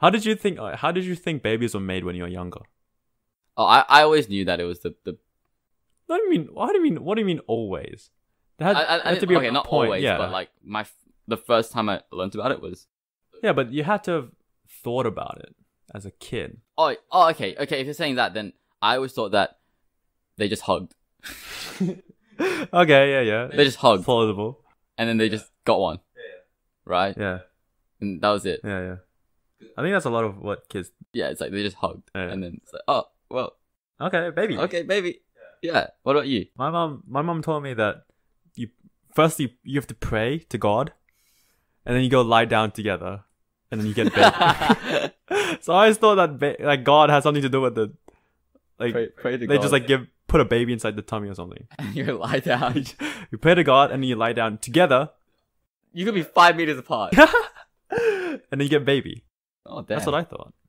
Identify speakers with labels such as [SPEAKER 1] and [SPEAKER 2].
[SPEAKER 1] How did you think? How did you think babies were made when you were younger? Oh, I, I always knew
[SPEAKER 2] that it was the the.
[SPEAKER 1] What do you mean? What do you mean? What do you mean? Always. had, I, I, had to be okay, not
[SPEAKER 2] point, always, yeah. but like my the first time I learned about it was.
[SPEAKER 1] Yeah, but you had to have
[SPEAKER 2] thought about it as a kid. Oh, oh, okay, okay. If you're saying that, then I always thought that they just hugged. okay, yeah, yeah. They just hugged. Plausible. And then they yeah. just got one. Yeah. Right. Yeah. And that was it. Yeah, yeah. I think that's a lot of what kids. Yeah, it's like they just hugged yeah. and then it's like, oh, well. Okay,
[SPEAKER 1] baby. Okay, baby. Yeah. yeah. What about you? My mom, my mom told me that you first you, you have to pray to God, and then you go lie down together, and then you get bed. so I always thought that ba- like God has something to do with the like pray, pray they God. just like give put a baby inside the tummy or something. And you lie down. you pray to God and then you lie down together.
[SPEAKER 2] You could be five meters apart. and
[SPEAKER 1] then you get baby. Oh, damn. That's what I thought.